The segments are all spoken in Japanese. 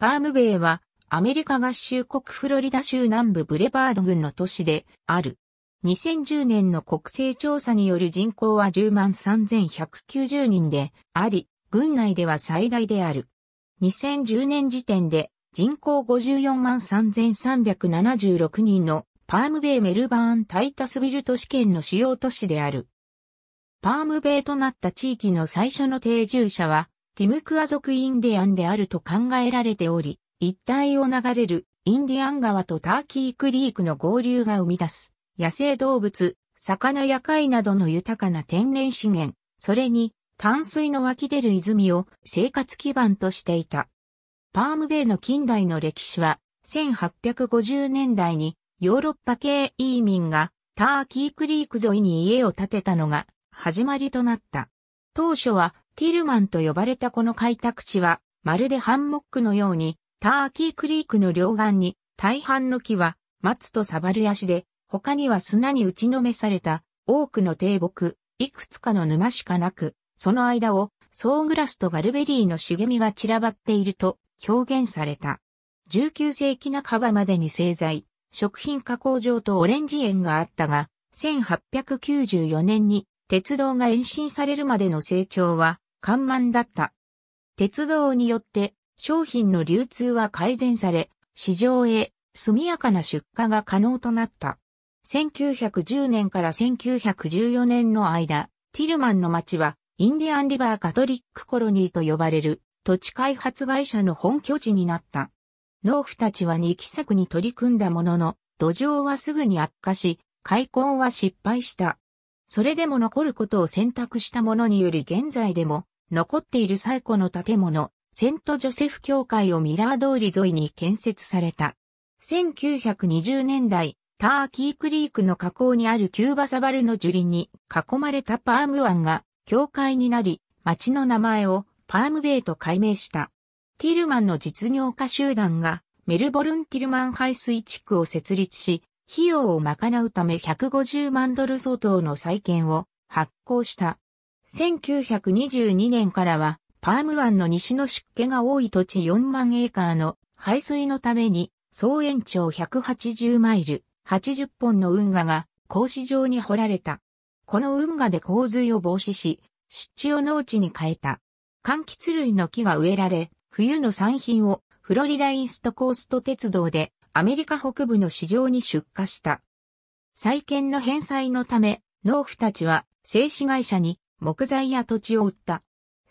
パームベイは、アメリカ合衆国フロリダ州南部ブレバード郡の都市である。2010年の国勢調査による人口は10万3190人であり、郡内では最大である。2010年時点で人口54万3376人のパームベイメルバーンタイタスビル都市圏の主要都市である。パームベイとなった地域の最初の定住者はティムクア族インディアンであると考えられており、一帯を流れるインディアン川とターキークリークの合流が生み出す野生動物、魚や貝などの豊かな天然資源、それに淡水の湧き出る泉を生活基盤としていた。パームベイの近代の歴史は1850年代にヨーロッパ系移民がターキークリーク沿いに家を建てたのが始まりとなった。当初はティルマンと呼ばれたこの開拓地は、まるでハンモックのように、ターキークリークの両岸に、大半の木は、松とサバルヤシで、他には砂に打ちのめされた、多くの低木、いくつかの沼しかなく、その間を、ソーグラスとガルベリーの茂みが散らばっていると表現された。19世紀半ばまでに製材、食品加工場とオレンジ園があったが、1894年に鉄道が延伸されるまでの成長は、緩慢だった。鉄道によって、商品の流通は改善され、市場へ速やかな出荷が可能となった。1910年から1914年の間、ティルマンの町は、インディアンリバーカトリックコロニーと呼ばれる土地開発会社の本拠地になった。農夫たちは二期作に取り組んだものの、土壌はすぐに悪化し、開墾は失敗した。それでも残ることを選択したものにより現在でも残っている最古の建物、セントジョセフ教会をミラー通り沿いに建設された。1920年代、ターキークリークの河口にあるキューバサバルの樹林に囲まれたパーム湾が教会になり、町の名前をパームベイと改名した。ティルマンの実業家集団がメルボルンティルマン排水地区を設立し、費用を賄うため150万ドル相当の債券を発行した。1922年からは、パーム湾の西の湿気が多い土地4万エーカーの排水のために、総延長180マイル、80本の運河が格子状に掘られた。この運河で洪水を防止し、湿地を農地に変えた。柑橘類の木が植えられ、冬の産品をフロリダイーストコースト鉄道でアメリカ北部の市場に出荷した。再建の返済のため、農夫たちは製紙会社に木材や土地を売った。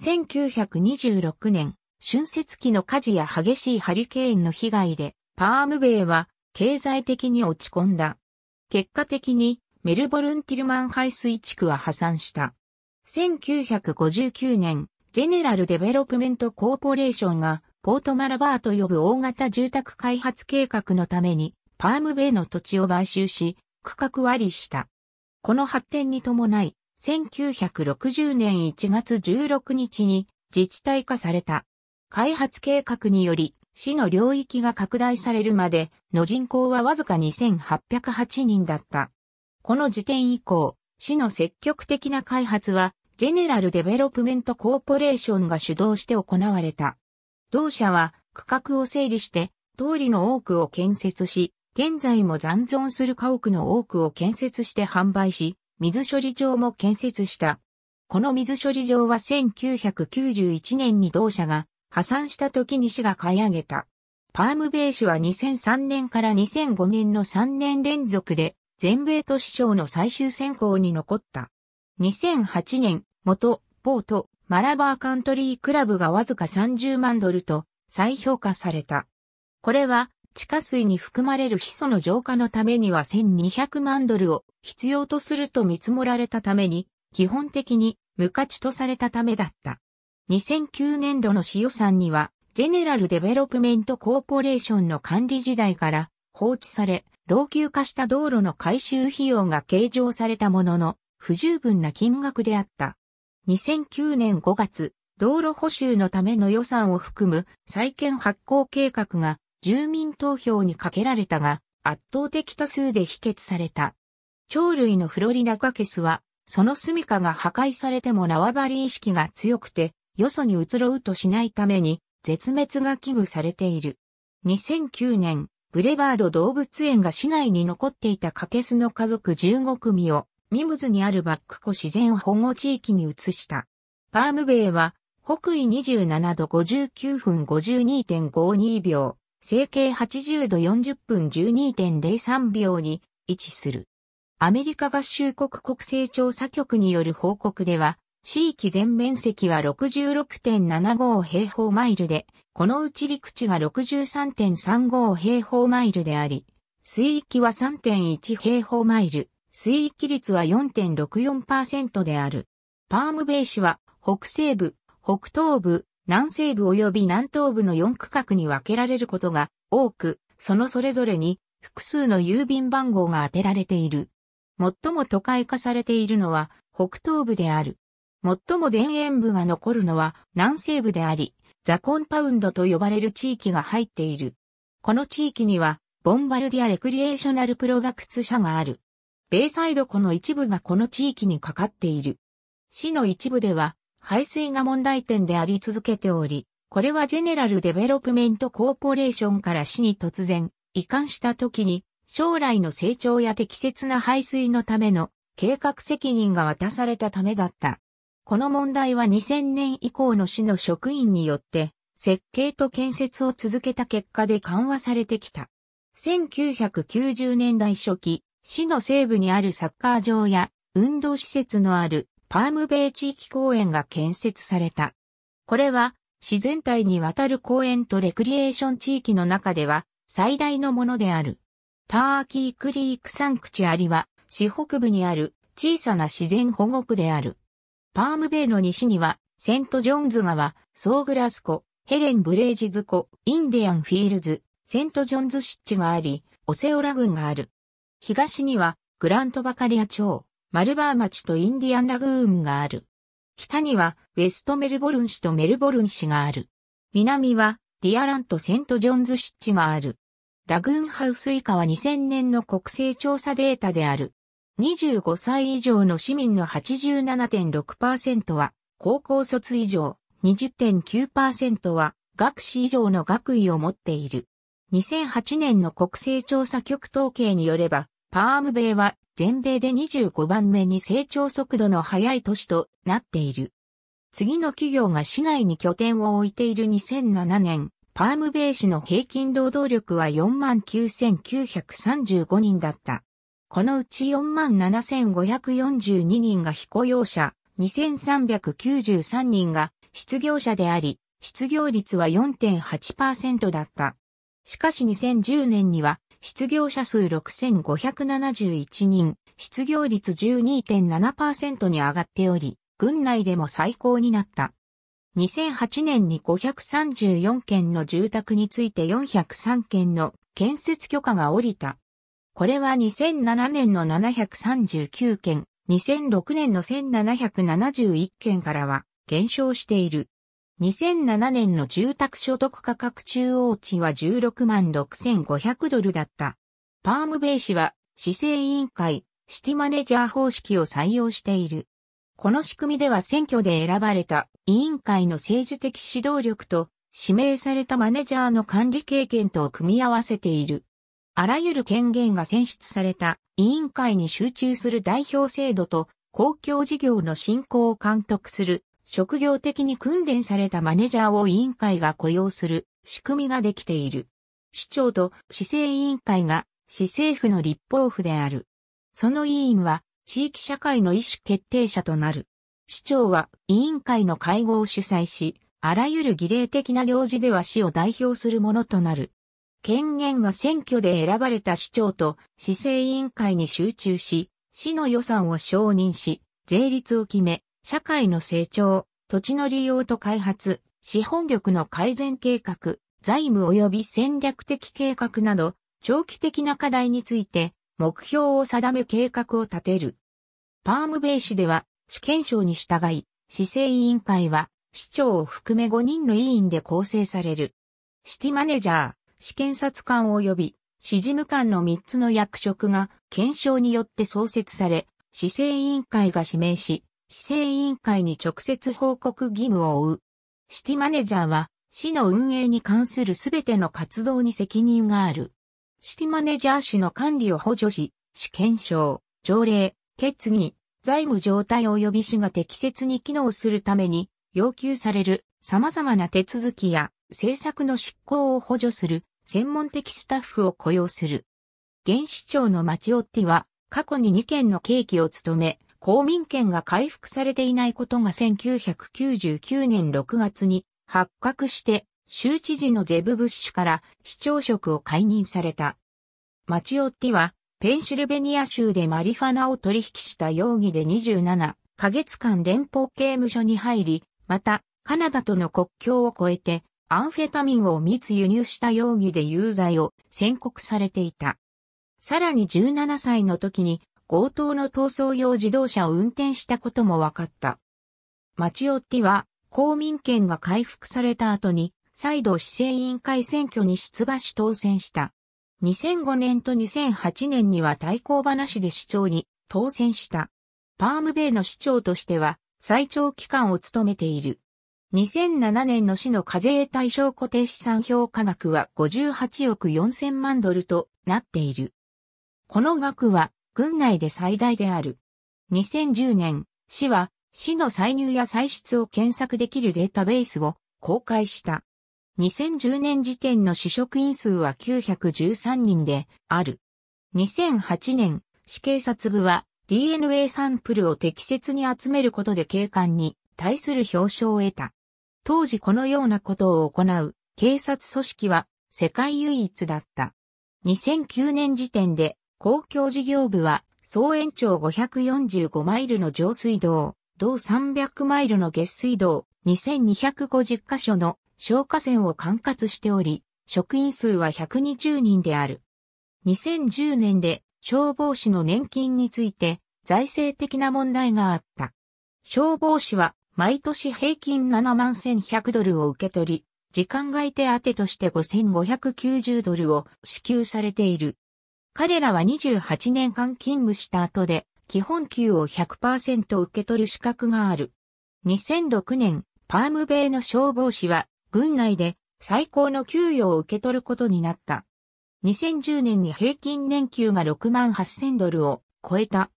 1926年、春節期の火事や激しいハリケーンの被害で、パームベイは経済的に落ち込んだ。結果的にメルボルンティルマン排水地区は破産した。1959年、ジェネラルデベロップメントコーポレーションがポートマラバーと呼ぶ大型住宅開発計画のために、パームベイの土地を買収し、区画割りした。この発展に伴い、1960年1月16日に自治体化された。開発計画により、市の領域が拡大されるまでの人口はわずか2808人だった。この時点以降、市の積極的な開発は、ジェネラルデベロップメントコーポレーションが主導して行われた。同社は区画を整理して、通りの多くを建設し、現在も残存する家屋の多くを建設して販売し、水処理場も建設した。この水処理場は1991年に同社が破産した時に市が買い上げた。パームベシ市は2003年から2005年の3年連続で全米都市賞の最終選考に残った。2008年、元、ポート、マラバーカントリークラブがわずか30万ドルと再評価された。これは地下水に含まれるヒ素の浄化のためには1200万ドルを必要とすると見積もられたために、基本的に無価値とされたためだった。2009年度の使用算には、ジェネラルデベロップメントコーポレーションの管理時代から放置され、老朽化した道路の改修費用が計上されたものの、不十分な金額であった。2009年5月、道路補修のための予算を含む再建発行計画が住民投票にかけられたが、圧倒的多数で否決された。鳥類のフロリダカケスは、その住処が破壊されても縄張り意識が強くて、よそに移ろうとしないために、絶滅が危惧されている。2009年、ブレバード動物園が市内に残っていたカケスの家族15組をミムズにあるバック湖自然保護地域に移した。パームベイは、北緯27度59分52.52秒、整形80度40分12.03秒に位置する。アメリカ合衆国国勢調査局による報告では、地域全面積は66.75平方マイルで、このうち陸地が63.35平方マイルであり、水域は3.1平方マイル、水域率は4.64%である。パームベイ市は北西部、北東部、南西部及び南東部の4区画に分けられることが多く、そのそれぞれに複数の郵便番号が当てられている。最も都会化されているのは北東部である。最も田園部が残るのは南西部であり、ザコンパウンドと呼ばれる地域が入っている。この地域には、ボンバルディア・レクリエーショナル・プロダクツ社がある。ベイサイド湖の一部がこの地域にかかっている。市の一部では、排水が問題点であり続けており、これはジェネラルデベロップメントコーポレーションから市に突然、移管した時に、将来の成長や適切な排水のための計画責任が渡されたためだった。この問題は2000年以降の市の職員によって、設計と建設を続けた結果で緩和されてきた。1990年代初期、市の西部にあるサッカー場や運動施設のあるパームベイ地域公園が建設された。これは自然体にわたる公園とレクリエーション地域の中では最大のものである。ターキークリークサンクチュアリは市北部にある小さな自然保護区である。パームベイの西にはセントジョンズ川、ソーグラス湖、ヘレンブレージズ湖、インディアンフィールズ、セントジョンズ湿地があり、オセオラ郡がある。東にはグラントバカリア町、マルバー町とインディアンラグーンがある。北にはウェストメルボルン市とメルボルン市がある。南はディアランとセントジョンズ湿地がある。ラグーンハウス以下は2000年の国勢調査データである。25歳以上の市民の87.6%は高校卒以上、20.9%は学士以上の学位を持っている。2008年の国勢調査局統計によれば、パーム米は全米で25番目に成長速度の速い都市となっている。次の企業が市内に拠点を置いている2007年、パーム米市の平均労働力は49,935人だった。このうち47,542人が非雇用者、2,393人が失業者であり、失業率は4.8%だった。しかし2010年には失業者数6571人、失業率12.7%に上がっており、軍内でも最高になった。2008年に534件の住宅について403件の建設許可が下りた。これは2007年の739件、2006年の1771件からは減少している。2007年の住宅所得価格中央値は16万6500ドルだった。パームベイ氏は、市政委員会、シティマネジャー方式を採用している。この仕組みでは選挙で選ばれた委員会の政治的指導力と指名されたマネジャーの管理経験とを組み合わせている。あらゆる権限が選出された委員会に集中する代表制度と公共事業の進行を監督する職業的に訓練されたマネジャーを委員会が雇用する仕組みができている。市長と市政委員会が市政府の立法府である。その委員は地域社会の意思決定者となる。市長は委員会の会合を主催し、あらゆる儀礼的な行事では市を代表するものとなる。権限は選挙で選ばれた市長と市政委員会に集中し、市の予算を承認し、税率を決め、社会の成長、土地の利用と開発、資本力の改善計画、財務及び戦略的計画など、長期的な課題について、目標を定め計画を立てる。パームベイ市では、主権省に従い、市政委員会は、市長を含め5人の委員で構成される。シティマネージャー、市検察官及び、市事務官の3つの役職が、検証によって創設され、市政委員会が指名し、規制委員会に直接報告義務を負う。シティマネジャーは、市の運営に関するすべての活動に責任がある。シティマネジャー市の管理を補助し、市検証、条例、決議、財務状態及び市が適切に機能するために、要求される様々な手続きや政策の執行を補助する専門的スタッフを雇用する。現市長のマチオッティは過去に2件の刑期を務め、公民権が回復されていないことが1999年6月に発覚して、州知事のゼブ・ブッシュから市長職を解任された。マチオッティは、ペンシルベニア州でマリファナを取引した容疑で27ヶ月間連邦刑務所に入り、また、カナダとの国境を越えて、アンフェタミンを密輸入した容疑で有罪を宣告されていた。さらに17歳の時に強盗の逃走用自動車を運転したことも分かった。マチオッティは公民権が回復された後に再度市政委員会選挙に出馬し当選した。2005年と2008年には対抗話で市長に当選した。パームベイの市長としては最長期間を務めている。2007年の市の課税対象固定資産評価額は58億4000万ドルとなっている。この額は郡内で最大である。2010年、市は、市の歳入や歳出を検索できるデータベースを公開した。2010年時点の市職員数は913人である。2008年、市警察部は DNA サンプルを適切に集めることで警官に対する表彰を得た。当時このようなことを行う警察組織は世界唯一だった。2009年時点で公共事業部は、総延長545マイルの上水道、同300マイルの下水道、2250カ所の消火栓を管轄しており、職員数は120人である。2010年で消防士の年金について財政的な問題があった。消防士は毎年平均7万1100ドルを受け取り、時間外手当として5590ドルを支給されている。彼らは28年間勤務した後で、基本給を100%受け取る資格がある。2006年、パーム米の消防士は、軍内で最高の給与を受け取ることになった。2010年に平均年給が6万8000ドルを超えた。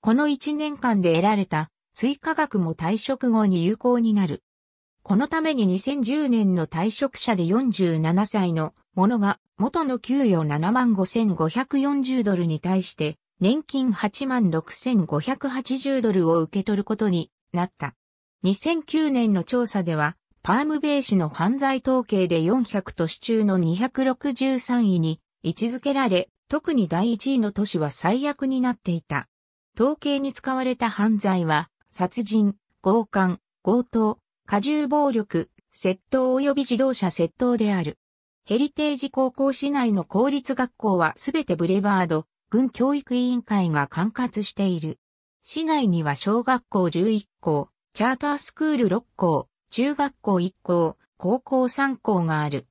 この1年間で得られた追加額も退職後に有効になる。このために2010年の退職者で47歳の者が元の給与7万5540ドルに対して年金8万6580ドルを受け取ることになった。2009年の調査ではパームベイ氏の犯罪統計で400都市中の263位に位置づけられ、特に第1位の都市は最悪になっていた。統計に使われた犯罪は、殺人、強姦、強盗、過重暴力、窃盗及び自動車窃盗である。ヘリテージ高校市内の公立学校はすべてブレバード、軍教育委員会が管轄している。市内には小学校11校、チャータースクール6校、中学校1校、高校3校がある。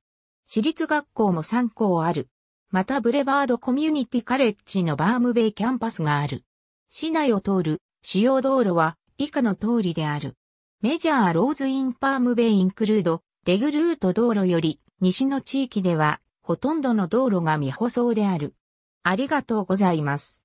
私立学校も3校ある。またブレバードコミュニティカレッジのバームベイキャンパスがある。市内を通る主要道路は以下の通りである。メジャーローズインパームベインクルード、デグルート道路より西の地域ではほとんどの道路が未舗装である。ありがとうございます。